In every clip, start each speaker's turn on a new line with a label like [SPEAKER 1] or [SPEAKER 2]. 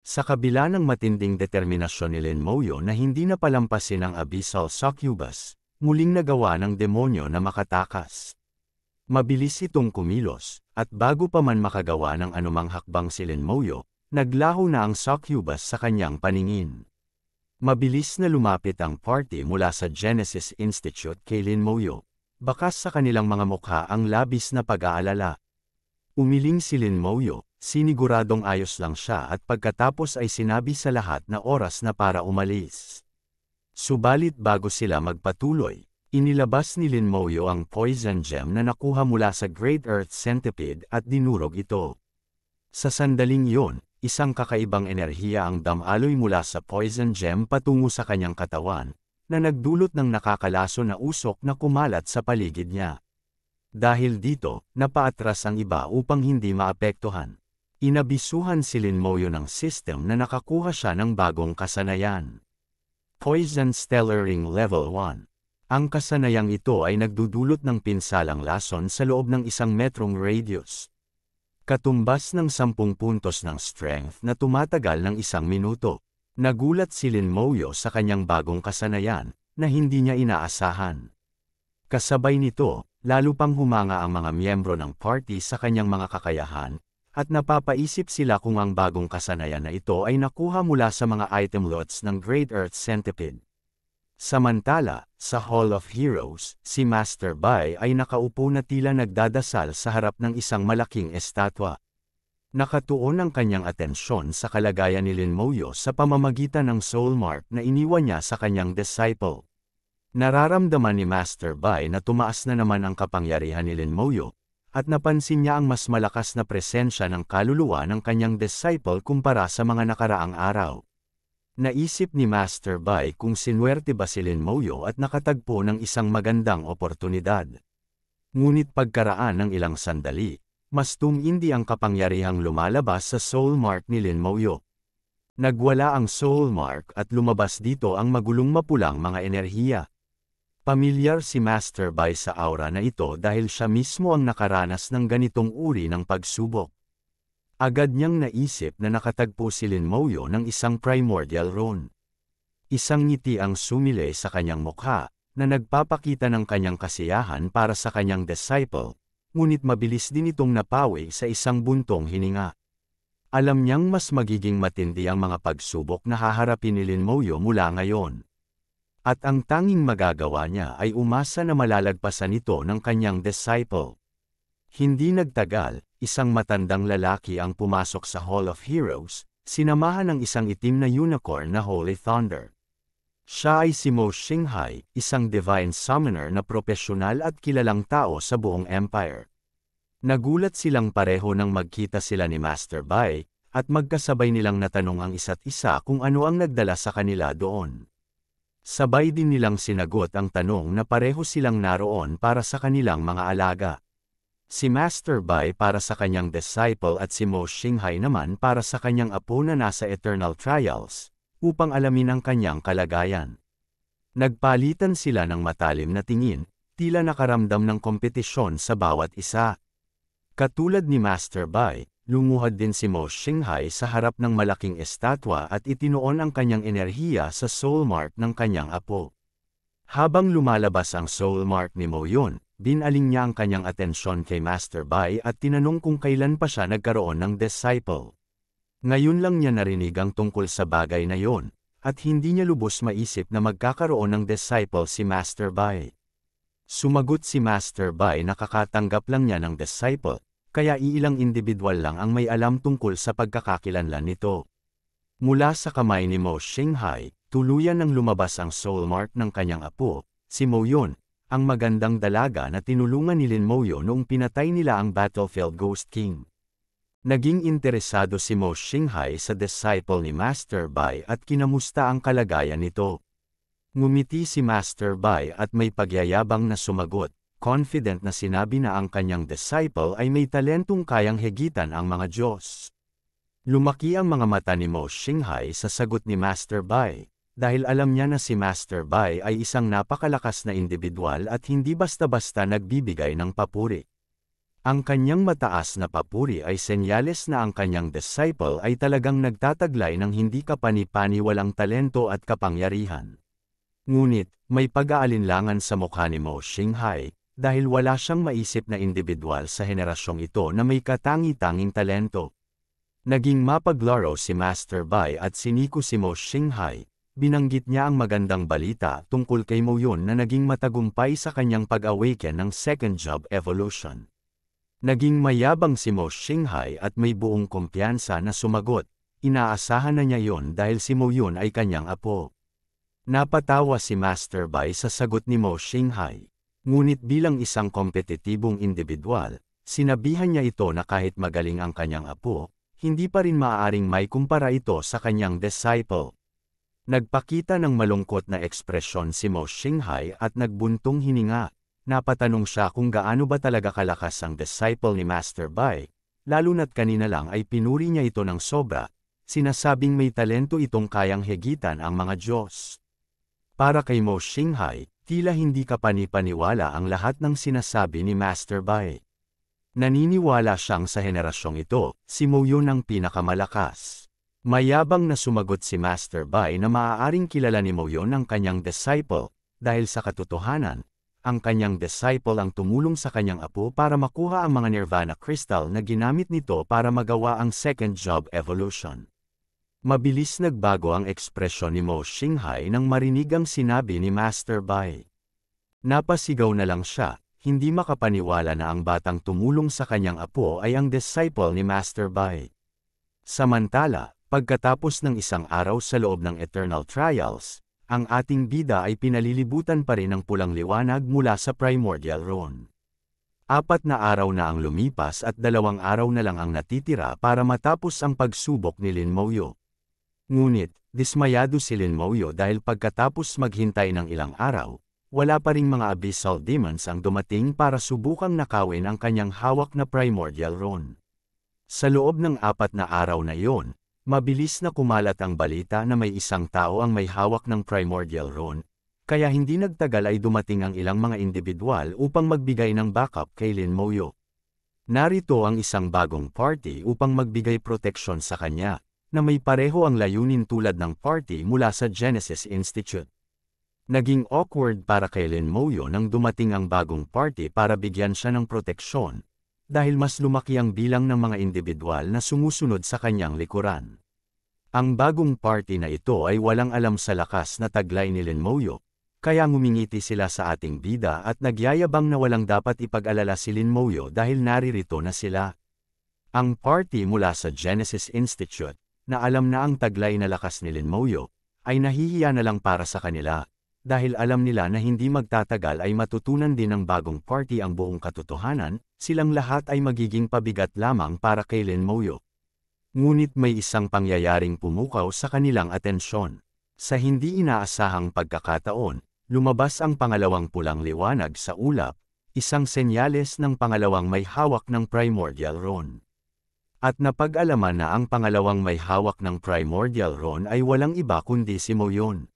[SPEAKER 1] Sa kabila ng matinding determinasyon ni Moyo na hindi napalampasin ang abyssal succubus, muling nagawa ng demonyo na makatakas. Mabilis itong kumilos, at bago pa man makagawa ng anumang hakbang si Moyo, naglaho na ang succubus sa kanyang paningin. Mabilis na lumapit ang party mula sa Genesis Institute kay Moyo. Bakas sa kanilang mga mukha ang labis na pag-aalala. Umiling si Moyo, siniguradong ayos lang siya at pagkatapos ay sinabi sa lahat na oras na para umalis. Subalit bago sila magpatuloy, inilabas ni Lin Moyo ang poison gem na nakuha mula sa Great Earth Centipede at dinurog ito. Sa sandaling iyon, isang kakaibang enerhiya ang damaloy mula sa poison gem patungo sa kanyang katawan, na nagdulot ng nakakalaso na usok na kumalat sa paligid niya. Dahil dito, napaatras ang iba upang hindi maapektuhan. Inabisuhan si Lin Moyo ng system na nakakuha siya ng bagong kasanayan. Poison Stellar Ring Level 1 Ang kasanayang ito ay nagdudulot ng pinsalang lason sa loob ng isang metrong radius. Katumbas ng 10 puntos ng strength na tumatagal ng isang minuto. Nagulat si Lin Moyo sa kanyang bagong kasanayan na hindi niya inaasahan. Kasabay nito, lalo pang humanga ang mga miyembro ng party sa kanyang mga kakayahan at napapaisip sila kung ang bagong kasanayan na ito ay nakuha mula sa mga item lots ng Great Earth Centipede. Samantala, sa Hall of Heroes, si Master Bai ay nakaupo na tila nagdadasal sa harap ng isang malaking estatwa. Nakatuon ang kanyang atensyon sa kalagayan ni Lin Moyo sa pamamagitan ng soul mark na iniwan niya sa kanyang disciple. Nararamdaman ni Master Bai na tumaas na naman ang kapangyarihan ni Lin Moyo, at napansin niya ang mas malakas na presensya ng kaluluwa ng kanyang disciple kumpara sa mga nakaraang araw. Naisip ni Master Bai kung sinwerte ba si Lin Moyo at nakatagpo ng isang magandang oportunidad. Ngunit pagkaraan ng ilang sandali, mas tumindi ang kapangyarihang lumalabas sa soul mark ni Lin Moyo. Nagwala ang soul mark at lumabas dito ang magulong mapulang mga enerhiya. Pamilyar si Master Bai sa aura na ito dahil siya mismo ang nakaranas ng ganitong uri ng pagsubok. Agad niyang naisip na nakatagpo si Lin Moyo ng isang primordial roon. Isang ngiti ang sumile sa kanyang mukha, na nagpapakita ng kanyang kasiyahan para sa kanyang disciple, ngunit mabilis din itong napawi sa isang buntong hininga. Alam niyang mas magiging matindi ang mga pagsubok na haharapin ni Lin Moyo mula ngayon at ang tanging magagawa niya ay umasa na malalagpasan ito ng kanyang disciple. Hindi nagtagal, isang matandang lalaki ang pumasok sa Hall of Heroes, sinamahan ng isang itim na unicorn na Holy Thunder. Siya ay si Mo Xinghai, isang divine summoner na propesyonal at kilalang tao sa buong empire. Nagulat silang pareho nang magkita sila ni Master Bai, at magkasabay nilang natanong ang isa't isa kung ano ang nagdala sa kanila doon. Sabay din nilang sinagot ang tanong na pareho silang naroon para sa kanilang mga alaga. Si Master Bai para sa kanyang disciple at si Mo Shinghai naman para sa kanyang apo na nasa Eternal Trials, upang alamin ang kanyang kalagayan. Nagpalitan sila ng matalim na tingin, tila nakaramdam ng kompetisyon sa bawat isa. Katulad ni Master Bai, lumuhad din si Mo Shanghai sa harap ng malaking estatwa at itinoon ang kanyang enerhiya sa soul mark ng kanyang apo. Habang lumalabas ang soul mark ni Mo Yun, binaling niya ang kanyang atensyon kay Master Bai at tinanong kung kailan pa siya nagkaroon ng disciple. Ngayon lang niya narinig ang tungkol sa bagay na yon, at hindi niya lubos maisip na magkakaroon ng disciple si Master Bai. Sumagot si Master Bai na kakatanggap lang niya ng disciple, kaya iilang individual lang ang may alam tungkol sa pagkakakilanlan nito. Mula sa kamay ni Mo Shanghai, tuluyan nang lumabas ang soul mark ng kanyang apo, si Mo Yun, ang magandang dalaga na tinulungan ni Lin Mo Yun noong pinatay nila ang Battlefield Ghost King. Naging interesado si Mo Shanghai sa disciple ni Master Bai at kinamusta ang kalagayan nito. Ngumiti si Master Bai at may pagyayabang na sumagot, confident na sinabi na ang kanyang disciple ay may talentong kayang higitan ang mga Diyos. Lumaki ang mga mata ni Mo Xinghai sa sagot ni Master Bai, dahil alam niya na si Master Bai ay isang napakalakas na individual at hindi basta-basta nagbibigay ng papuri. Ang kanyang mataas na papuri ay senyales na ang kanyang disciple ay talagang nagtataglay ng hindi kapani-paniwalang talento at kapangyarihan. Ngunit, may pag-aalinlangan sa mukha ni Mo Xinghai dahil wala siyang maisip na individual sa henerasyong ito na may katangi-tanging talento. Naging mapaglaro si Master Bai at si Nico Simo Shanghai, binanggit niya ang magandang balita tungkol kay Mo Yun na naging matagumpay sa kanyang pag-awaken ng Second Job Evolution. Naging mayabang si Mo Shanghai at may buong kumpiyansa na sumagot. Inaasahan na niya yon dahil si Mo Yun ay kanyang apo. Napatawa si Master Bai sa sagot ni Mo Shanghai. Ngunit bilang isang kompetitibong individual, sinabihan niya ito na kahit magaling ang kanyang apo, hindi pa rin maaaring may kumpara ito sa kanyang disciple. Nagpakita ng malungkot na ekspresyon si Mo Xinghai at nagbuntong hininga. Napatanong siya kung gaano ba talaga kalakas ang disciple ni Master Bai, lalo na't kanina lang ay pinuri niya ito ng sobra, sinasabing may talento itong kayang higitan ang mga Diyos. Para kay Mo Xinghai, Tila hindi kapani-paniwala ang lahat ng sinasabi ni Master Bai. Naniniwala siyang sa henerasyong ito, si Moyo ng pinakamalakas. Mayabang na sumagot si Master Bai na maaaring kilala ni Moyo ng kanyang disciple, dahil sa katotohanan, ang kanyang disciple ang tumulong sa kanyang apo para makuha ang mga nirvana crystal na ginamit nito para magawa ang second job evolution. Mabilis nagbago ang ekspresyon ni Mo Xinghai nang marinig ang sinabi ni Master Bai. Napasigaw na lang siya, hindi makapaniwala na ang batang tumulong sa kanyang apo ay ang disciple ni Master Bai. Samantala, pagkatapos ng isang araw sa loob ng Eternal Trials, ang ating bida ay pinalilibutan pa rin ng pulang liwanag mula sa Primordial Rune. Apat na araw na ang lumipas at dalawang araw na lang ang natitira para matapos ang pagsubok ni Lin Mouyo. Ngunit, dismayado si Lin Mouyo dahil pagkatapos maghintay ng ilang araw, wala pa ring mga abyssal demons ang dumating para subukang nakawin ang kanyang hawak na primordial rune. Sa loob ng apat na araw na iyon, mabilis na kumalat ang balita na may isang tao ang may hawak ng primordial rune, kaya hindi nagtagal ay dumating ang ilang mga individual upang magbigay ng backup kay Lin Moyo. Narito ang isang bagong party upang magbigay proteksyon sa kanya, na may pareho ang layunin tulad ng party mula sa Genesis Institute. Naging awkward para kay Lin Moyo nang dumating ang bagong party para bigyan siya ng proteksyon, dahil mas lumaki ang bilang ng mga individual na sumusunod sa kanyang likuran. Ang bagong party na ito ay walang alam sa lakas na taglay ni Lin Moyo, kaya ngumingiti sila sa ating bida at nagyayabang na walang dapat ipag-alala si Lin Moyo dahil naririto na sila. Ang party mula sa Genesis Institute na alam na ang taglay na lakas ni Moyo, ay nahihiya na lang para sa kanila, dahil alam nila na hindi magtatagal ay matutunan din ng bagong party ang buong katotohanan, silang lahat ay magiging pabigat lamang para kay Moyo. Ngunit may isang pangyayaring pumukaw sa kanilang atensyon. Sa hindi inaasahang pagkakataon, lumabas ang pangalawang pulang liwanag sa ulap, isang senyales ng pangalawang may hawak ng primordial rune at napag-alaman na ang pangalawang may hawak ng primordial ron ay walang iba kundi si Moyon.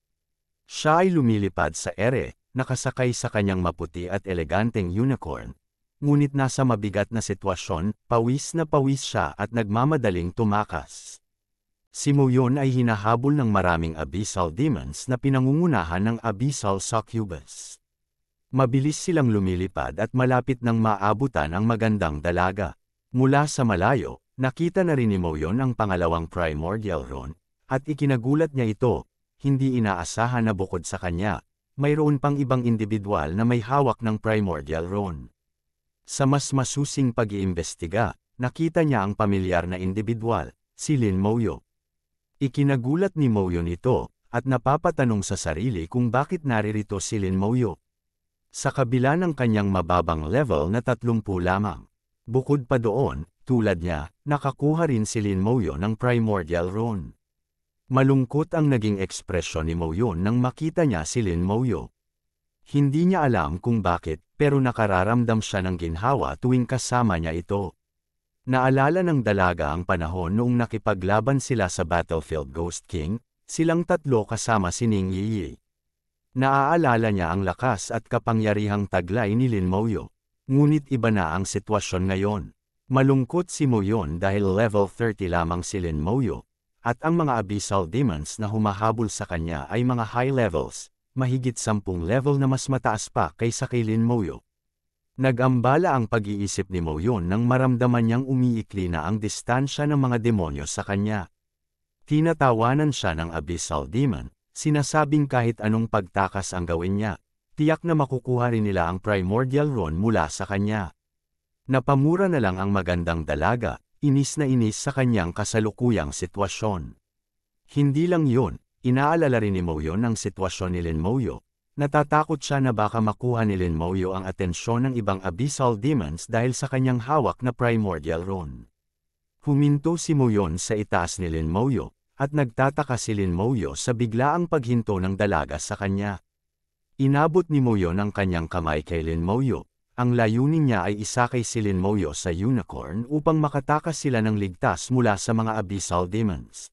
[SPEAKER 1] Siya ay lumilipad sa ere, nakasakay sa kanyang maputi at eleganteng unicorn. Ngunit nasa mabigat na sitwasyon, pawis na pawis siya at nagmamadaling tumakas. Si Moyon ay hinahabol ng maraming abyssal demons na pinangungunahan ng abyssal succubus. Mabilis silang lumilipad at malapit nang maabutan ang magandang dalaga. Mula sa malayo, Nakita na rin ni Moyon ang pangalawang primordial rune, at ikinagulat niya ito, hindi inaasahan na bukod sa kanya, mayroon pang ibang individual na may hawak ng primordial rune. Sa mas masusing pag-iimbestiga, nakita niya ang pamilyar na individual, si Lin Moyo. Ikinagulat ni Moyo nito, at napapatanong sa sarili kung bakit naririto si Lin Moyo sa kabila ng kanyang mababang level na 30 lamang. Bukod pa doon, tulad niya, nakakuha rin si Lin Mouyo ng primordial rune. Malungkot ang naging ekspresyon ni Mouyo nang makita niya si Lin Mouyo. Hindi niya alam kung bakit, pero nakararamdam siya ng ginhawa tuwing kasama niya ito. Naalala ng dalaga ang panahon noong nakipaglaban sila sa Battlefield Ghost King, silang tatlo kasama si Ning Yiyi. Naaalala niya ang lakas at kapangyarihang taglay ni Lin Mouyo. Ngunit iba na ang sitwasyon ngayon. Malungkot si Moyon dahil level 30 lamang si Lin Moyo, at ang mga abyssal demons na humahabol sa kanya ay mga high levels, mahigit 10 level na mas mataas pa kaysa kay Lin Moyo. Nagambala ang pag-iisip ni Moyon nang maramdaman niyang umiikli na ang distansya ng mga demonyo sa kanya. Tinatawanan siya ng abyssal demon, sinasabing kahit anong pagtakas ang gawin niya, tiyak na makukuha rin nila ang primordial rune mula sa kanya. Napamura na lang ang magandang dalaga, inis na inis sa kanyang kasalukuyang sitwasyon. Hindi lang yun, inaalala rin ni Moyo ng sitwasyon ni Lin Moyo. Natatakot siya na baka makuha ni Lin Moyo ang atensyon ng ibang abyssal demons dahil sa kanyang hawak na primordial rune. Huminto si Moyon sa itaas ni Lin Moyo, at nagtataka si Lin Moyo sa biglaang paghinto ng dalaga sa kanya. Inabot ni Moyo ng kanyang kamay kay Lin Moyo, ang layunin niya ay isakay si Lin Moyo sa unicorn upang makatakas sila ng ligtas mula sa mga abyssal demons.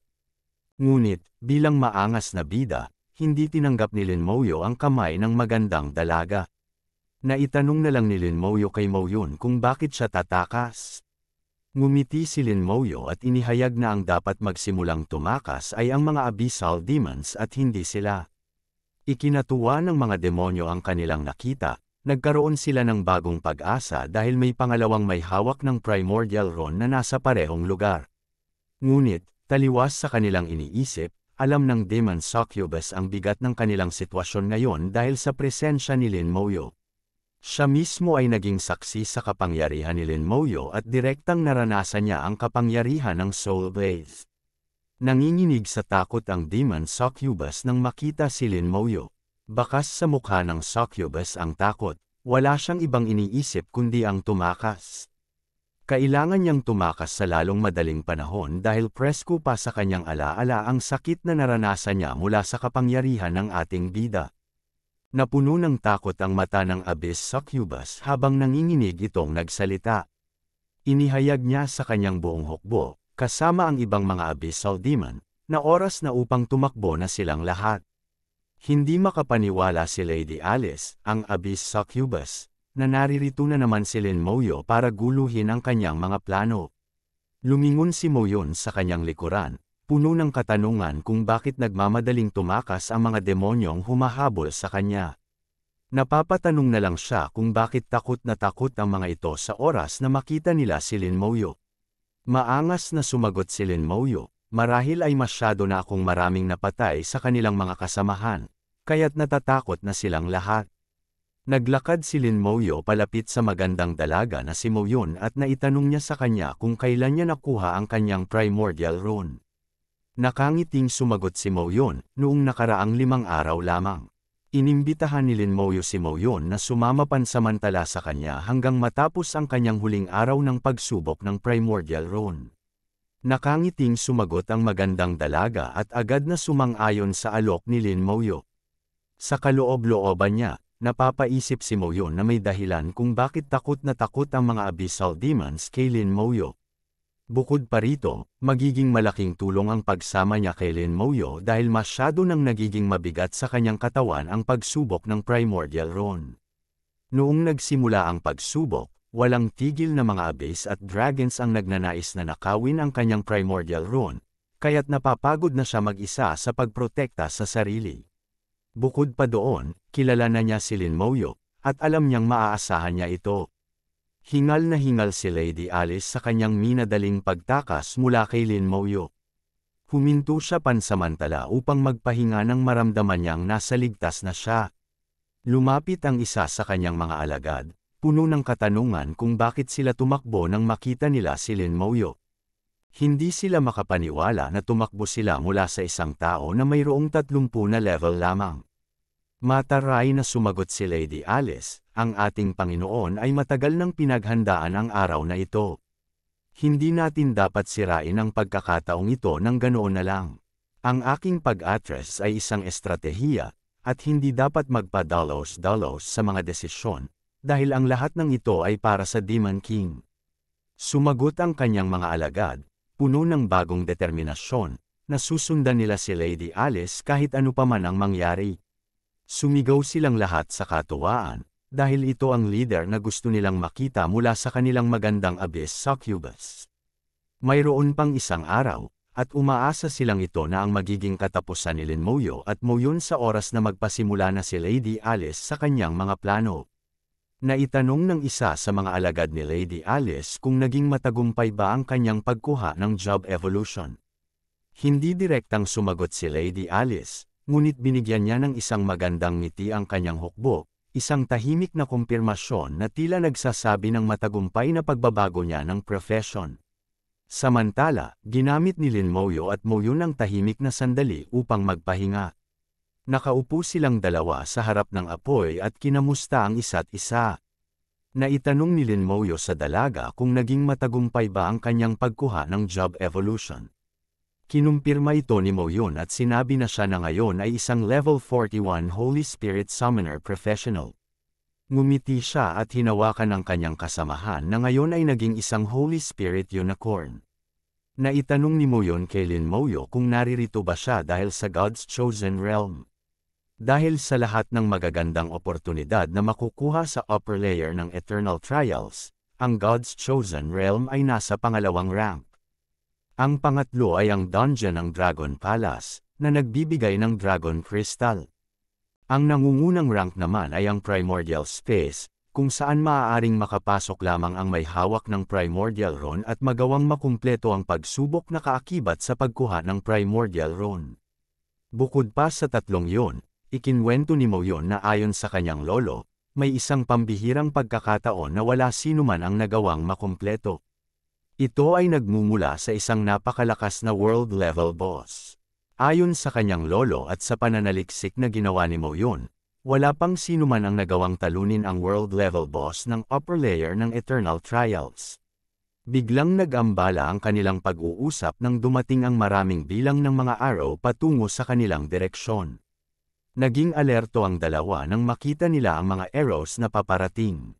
[SPEAKER 1] Ngunit, bilang maangas na bida, hindi tinanggap ni Lin Moyo ang kamay ng magandang dalaga. Naitanong na lang ni Lin Moyo kay Moyun kung bakit siya tatakas. Ngumiti si Lin Moyo at inihayag na ang dapat magsimulang tumakas ay ang mga abyssal demons at hindi sila. Ikinatuwa ng mga demonyo ang kanilang nakita, nagkaroon sila ng bagong pag-asa dahil may pangalawang may hawak ng primordial ron na nasa parehong lugar. Ngunit, taliwas sa kanilang iniisip, alam ng Demon Succubus ang bigat ng kanilang sitwasyon ngayon dahil sa presensya ni Lin Moyo. Siya mismo ay naging saksi sa kapangyarihan ni Lin Moyo at direktang naranasan niya ang kapangyarihan ng Soul Blaze. Nanginginig sa takot ang Demon Succubus nang makita si Lin Moyo. Bakas sa mukha ng succubus ang takot, wala siyang ibang iniisip kundi ang tumakas. Kailangan niyang tumakas sa lalong madaling panahon dahil presko pa sa kanyang alaala ang sakit na naranasan niya mula sa kapangyarihan ng ating bida. Napuno ng takot ang mata ng abyss succubus habang nanginginig itong nagsalita. Inihayag niya sa kanyang buong hukbo, kasama ang ibang mga abyssal demon, na oras na upang tumakbo na silang lahat. Hindi makapaniwala si Lady Alice, ang abis succubus, na naririto na naman si Lin Moyo para guluhin ang kanyang mga plano. Lumingon si Moyon sa kanyang likuran, puno ng katanungan kung bakit nagmamadaling tumakas ang mga demonyong humahabol sa kanya. Napapatanong na lang siya kung bakit takot na takot ang mga ito sa oras na makita nila si Lin Moyo. Maangas na sumagot si Lin Moyo, marahil ay masyado na akong maraming napatay sa kanilang mga kasamahan kaya't natatakot na silang lahat. Naglakad si Lin Moyo palapit sa magandang dalaga na si Moyon at naitanong niya sa kanya kung kailan niya nakuha ang kanyang primordial rune. Nakangiting sumagot si Moyon noong nakaraang limang araw lamang. Inimbitahan ni Lin Moyo si Moyon na sumama pansamantala sa kanya hanggang matapos ang kanyang huling araw ng pagsubok ng primordial rune. Nakangiting sumagot ang magandang dalaga at agad na sumang-ayon sa alok ni Lin Moyo. Sa kaloob-looban niya, napapaisip si Moyo na may dahilan kung bakit takot na takot ang mga abyssal demons kay Lin Moyo. Bukod pa rito, magiging malaking tulong ang pagsama niya kay Lin Moyo dahil masyado nang nagiging mabigat sa kanyang katawan ang pagsubok ng Primordial Ron. Noong nagsimula ang pagsubok, walang tigil na mga abyss at dragons ang nagnanais na nakawin ang kanyang Primordial Ron, kaya't napapagod na siya mag-isa sa pagprotekta sa sarili. Bukod pa doon, kilala na niya si Lin Moyo, at alam niyang maaasahan niya ito. Hingal na hingal si Lady Alice sa kanyang minadaling pagtakas mula kay Lin Moyo. Huminto siya pansamantala upang magpahinga nang maramdaman niyang nasa ligtas na siya. Lumapit ang isa sa kanyang mga alagad, puno ng katanungan kung bakit sila tumakbo nang makita nila si Lin Moyo. Hindi sila makapaniwala na tumakbo sila mula sa isang tao na mayroong 30 na level lamang. Mataray na sumagot si Lady Alice, ang ating Panginoon ay matagal nang pinaghandaan ang araw na ito. Hindi natin dapat sirain ang pagkakataong ito ng ganoon na lang. Ang aking pag-atres ay isang estratehiya, at hindi dapat magpadalos-dalos sa mga desisyon, dahil ang lahat ng ito ay para sa Demon King. Sumagot ang kanyang mga alagad, puno ng bagong determinasyon, na susundan nila si Lady Alice kahit ano pa man ang mangyari. Sumigaw silang lahat sa katuwaan, dahil ito ang leader na gusto nilang makita mula sa kanilang magandang abyss succubus. Mayroon pang isang araw, at umaasa silang ito na ang magiging katapusan ni Lin Moyo at Moyon sa oras na magpasimula na si Lady Alice sa kanyang mga plano. Naitanong ng isa sa mga alagad ni Lady Alice kung naging matagumpay ba ang kanyang pagkuha ng job evolution. Hindi direktang sumagot si Lady Alice, ngunit binigyan niya ng isang magandang ngiti ang kanyang hukbo, isang tahimik na kumpirmasyon na tila nagsasabi ng matagumpay na pagbabago niya ng profession. Samantala, ginamit ni Lin Moyo at Moyo ng tahimik na sandali upang magpahinga. Nakaupo silang dalawa sa harap ng apoy at kinamusta ang isa't isa. Naitanong ni Lin Moyo sa dalaga kung naging matagumpay ba ang kanyang pagkuha ng job evolution. Kinumpirma ito ni Moyon at sinabi na siya na ngayon ay isang level 41 Holy Spirit Summoner Professional. Ngumiti siya at hinawakan ang kanyang kasamahan na ngayon ay naging isang Holy Spirit Unicorn. Naitanong ni Moyon kay Lin Moyo kung naririto ba siya dahil sa God's Chosen Realm dahil sa lahat ng magagandang oportunidad na makukuha sa upper layer ng Eternal Trials, ang God's Chosen Realm ay nasa pangalawang rank. Ang pangatlo ay ang dungeon ng Dragon Palace, na nagbibigay ng Dragon Crystal. Ang nangungunang rank naman ay ang Primordial Space, kung saan maaaring makapasok lamang ang may hawak ng Primordial Rune at magawang makumpleto ang pagsubok na kaakibat sa pagkuha ng Primordial Rune. Bukod pa sa tatlong yun, ikinwento ni Moyon na ayon sa kanyang lolo, may isang pambihirang pagkakataon na wala sino man ang nagawang makumpleto. Ito ay nagmumula sa isang napakalakas na world-level boss. Ayon sa kanyang lolo at sa pananaliksik na ginawa ni Moyon, wala pang sino man ang nagawang talunin ang world-level boss ng upper layer ng Eternal Trials. Biglang nagambala ang kanilang pag-uusap nang dumating ang maraming bilang ng mga araw patungo sa kanilang direksyon. Naging alerto ang dalawa nang makita nila ang mga arrows na paparating.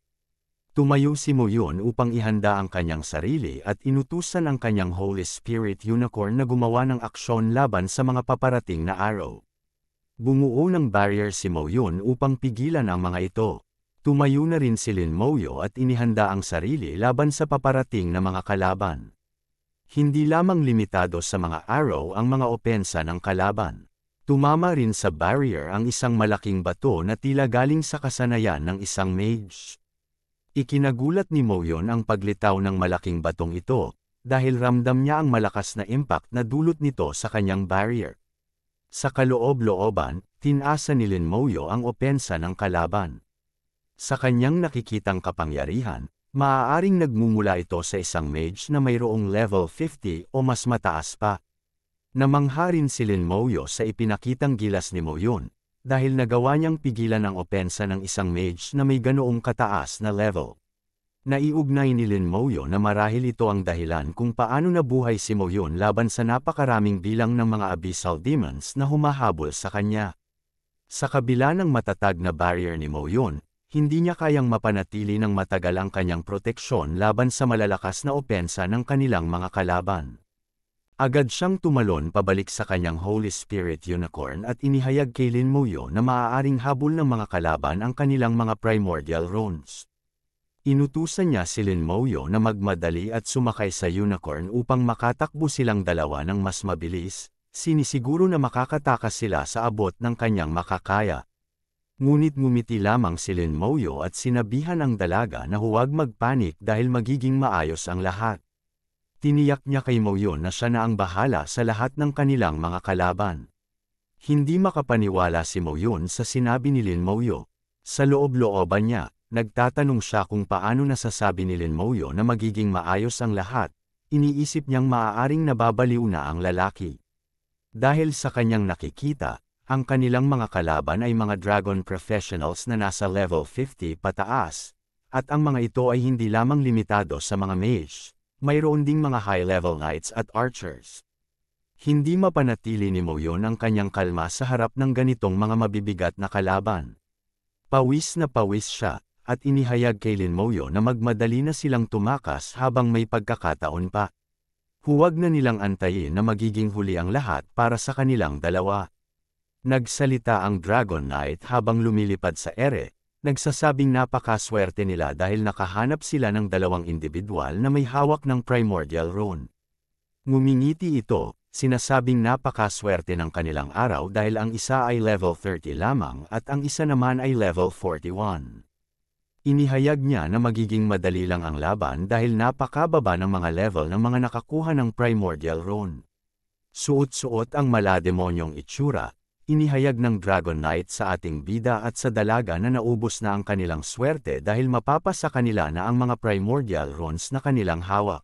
[SPEAKER 1] Tumayo si Moyon upang ihanda ang kanyang sarili at inutusan ang kanyang Holy Spirit Unicorn na gumawa ng aksyon laban sa mga paparating na arrow. Bumuo ng barrier si Moyon upang pigilan ang mga ito. Tumayo na rin si Lin Moyo at inihanda ang sarili laban sa paparating na mga kalaban. Hindi lamang limitado sa mga arrow ang mga opensa ng kalaban. Tumama rin sa barrier ang isang malaking bato na tila galing sa kasanayan ng isang mage. Ikinagulat ni Moyon ang paglitaw ng malaking batong ito, dahil ramdam niya ang malakas na impact na dulot nito sa kanyang barrier. Sa kaloob-looban, tinasa ni Lin Moyo ang opensa ng kalaban. Sa kanyang nakikitang kapangyarihan, maaaring nagmumula ito sa isang mage na mayroong level 50 o mas mataas pa. Namangha rin si Lin Moyo sa ipinakitang gilas ni Moyun, dahil nagawa niyang pigilan ang opensa ng isang mage na may ganoong kataas na level. Naiugnay ni Lin Moyo na marahil ito ang dahilan kung paano nabuhay si Moyun laban sa napakaraming bilang ng mga abyssal demons na humahabol sa kanya. Sa kabila ng matatag na barrier ni Moyun, hindi niya kayang mapanatili ng matagal ang kanyang proteksyon laban sa malalakas na opensa ng kanilang mga kalaban. Agad siyang tumalon pabalik sa kanyang Holy Spirit Unicorn at inihayag kay Lin Moyo na maaaring habol ng mga kalaban ang kanilang mga primordial runes. Inutusan niya si Lin Moyo na magmadali at sumakay sa Unicorn upang makatakbo silang dalawa ng mas mabilis, sinisiguro na makakatakas sila sa abot ng kanyang makakaya. Ngunit ngumiti lamang si Lin Moyo at sinabihan ang dalaga na huwag magpanik dahil magiging maayos ang lahat. Tiniyak niya kay Moyo na siya na ang bahala sa lahat ng kanilang mga kalaban. Hindi makapaniwala si Moyon sa sinabi ni Lin Moyo. Sa loob-looban niya, nagtatanong siya kung paano nasasabi ni Lin Moyo na magiging maayos ang lahat, iniisip niyang maaaring nababaliw na ang lalaki. Dahil sa kanyang nakikita, ang kanilang mga kalaban ay mga dragon professionals na nasa level 50 pataas, at ang mga ito ay hindi lamang limitado sa mga mage, mayroon ding mga high-level knights at archers. Hindi mapanatili ni Moyon ang kanyang kalma sa harap ng ganitong mga mabibigat na kalaban. Pawis na pawis siya, at inihayag kay Lin Moyo na magmadali na silang tumakas habang may pagkakataon pa. Huwag na nilang antayin na magiging huli ang lahat para sa kanilang dalawa. Nagsalita ang Dragon Knight habang lumilipad sa ere, nagsasabing napakaswerte nila dahil nakahanap sila ng dalawang individual na may hawak ng primordial rune. Ngumingiti ito, sinasabing napakaswerte ng kanilang araw dahil ang isa ay level 30 lamang at ang isa naman ay level 41. Inihayag niya na magiging madali lang ang laban dahil napakababa ng mga level ng mga nakakuha ng primordial rune. Suot-suot ang malademonyong itsura, inihayag ng Dragon Knight sa ating bida at sa dalaga na naubos na ang kanilang swerte dahil mapapa sa kanila na ang mga primordial runes na kanilang hawak.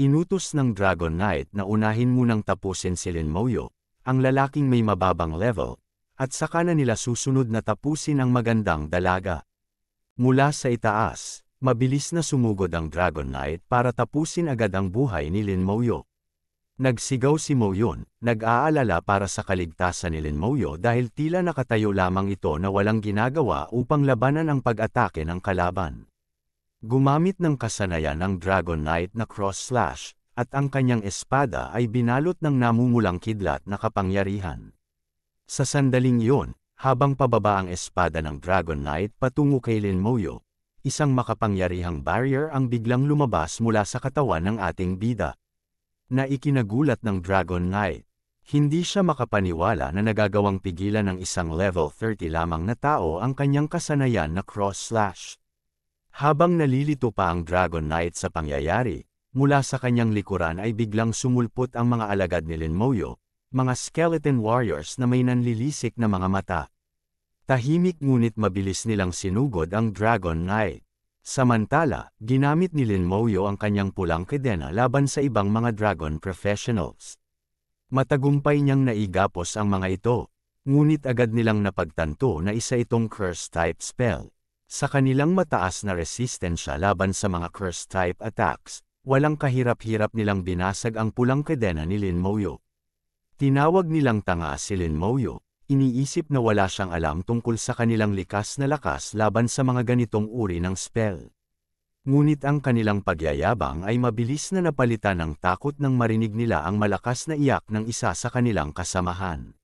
[SPEAKER 1] Inutos ng Dragon Knight na unahin munang tapusin si Lin Moyo, ang lalaking may mababang level, at saka na nila susunod na tapusin ang magandang dalaga. Mula sa itaas, mabilis na sumugod ang Dragon Knight para tapusin agad ang buhay ni Lin Moyo. Nagsigaw si Moyon, nag-aalala para sa kaligtasan ni Lin Moyo dahil tila nakatayo lamang ito na walang ginagawa upang labanan ang pag-atake ng kalaban. Gumamit ng kasanayan ang Dragon Knight na cross slash, at ang kanyang espada ay binalot ng namumulang kidlat na kapangyarihan. Sa sandaling iyon, habang pababa ang espada ng Dragon Knight patungo kay Lin Moyo, isang makapangyarihang barrier ang biglang lumabas mula sa katawan ng ating bida na ikinagulat ng Dragon Knight. Hindi siya makapaniwala na nagagawang pigilan ng isang level 30 lamang na tao ang kanyang kasanayan na cross-slash. Habang nalilito pa ang Dragon Knight sa pangyayari, mula sa kanyang likuran ay biglang sumulpot ang mga alagad ni Lin Moyo, mga skeleton warriors na may nanlilisik na mga mata. Tahimik ngunit mabilis nilang sinugod ang Dragon Knight. Samantala, ginamit ni Lin Moyo ang kanyang pulang kedena laban sa ibang mga Dragon Professionals. Matagumpay niyang naigapos ang mga ito, ngunit agad nilang napagtanto na isa itong curse-type spell. Sa kanilang mataas na resistensya laban sa mga curse-type attacks, walang kahirap-hirap nilang binasag ang pulang kedena ni Lin Moyo. Tinawag nilang tanga si Lin Moyo, iniisip na wala siyang alam tungkol sa kanilang likas na lakas laban sa mga ganitong uri ng spell. Ngunit ang kanilang pagyayabang ay mabilis na napalitan ng takot nang marinig nila ang malakas na iyak ng isa sa kanilang kasamahan.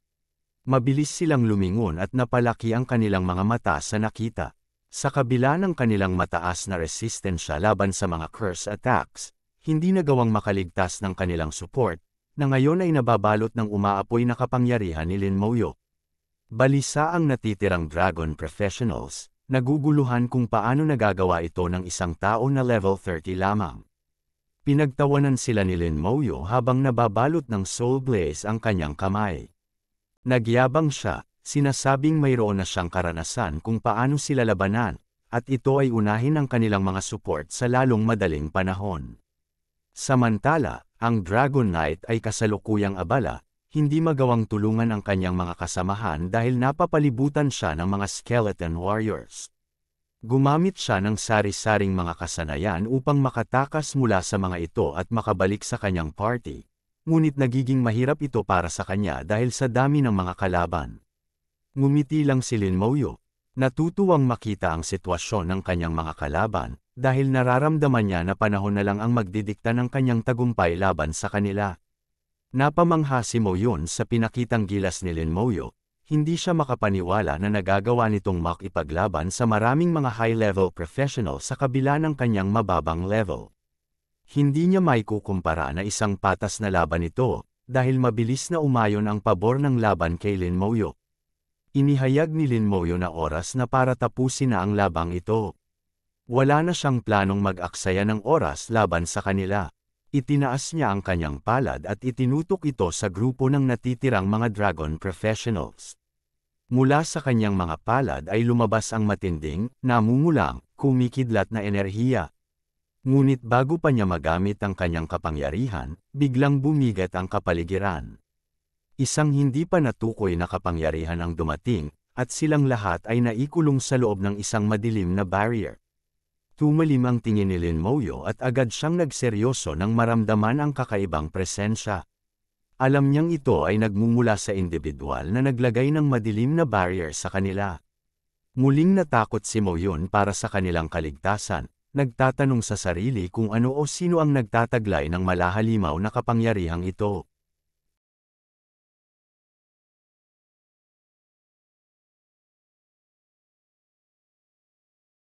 [SPEAKER 1] Mabilis silang lumingon at napalaki ang kanilang mga mata sa nakita. Sa kabila ng kanilang mataas na resistensya laban sa mga curse attacks, hindi nagawang makaligtas ng kanilang support, na ngayon ay nababalot ng umaapoy na kapangyarihan ni Lin Mouyo. Balisa ang natitirang Dragon Professionals, naguguluhan kung paano nagagawa ito ng isang tao na level 30 lamang. Pinagtawanan sila ni Lin Moyo habang nababalot ng soul blaze ang kanyang kamay. Nagyabang siya, sinasabing mayroon na siyang karanasan kung paano sila labanan, at ito ay unahin ng kanilang mga support sa lalong madaling panahon. Samantala, ang Dragon Knight ay kasalukuyang abala, hindi magawang tulungan ang kanyang mga kasamahan dahil napapalibutan siya ng mga skeleton warriors. Gumamit siya ng sari-saring mga kasanayan upang makatakas mula sa mga ito at makabalik sa kanyang party. Ngunit nagiging mahirap ito para sa kanya dahil sa dami ng mga kalaban. Ngumiti lang si Lin Mouyo. Natutuwang makita ang sitwasyon ng kanyang mga kalaban dahil nararamdaman niya na panahon na lang ang magdidikta ng kanyang tagumpay laban sa kanila. Napamangha si Moyun sa pinakitang gilas ni Lin Moyo, hindi siya makapaniwala na nagagawa nitong makipaglaban sa maraming mga high-level professional sa kabila ng kanyang mababang level. Hindi niya maikukumpara na isang patas na laban ito, dahil mabilis na umayon ang pabor ng laban kay Lin Moyo. Inihayag ni Lin Moyo na oras na para tapusin na ang labang ito. Wala na siyang planong mag-aksaya ng oras laban sa kanila. Itinaas niya ang kanyang palad at itinutok ito sa grupo ng natitirang mga dragon professionals. Mula sa kanyang mga palad ay lumabas ang matinding, namumulang, kumikidlat na enerhiya. Ngunit bago pa niya magamit ang kanyang kapangyarihan, biglang bumigat ang kapaligiran. Isang hindi pa natukoy na kapangyarihan ang dumating, at silang lahat ay naikulong sa loob ng isang madilim na barrier. Tumalim ang tingin ni Lin Moyo at agad siyang nagseryoso nang maramdaman ang kakaibang presensya. Alam niyang ito ay nagmumula sa individual na naglagay ng madilim na barrier sa kanila. Muling natakot si Moyon para sa kanilang kaligtasan, nagtatanong sa sarili kung ano o sino ang nagtataglay ng malahalimaw na kapangyarihang ito.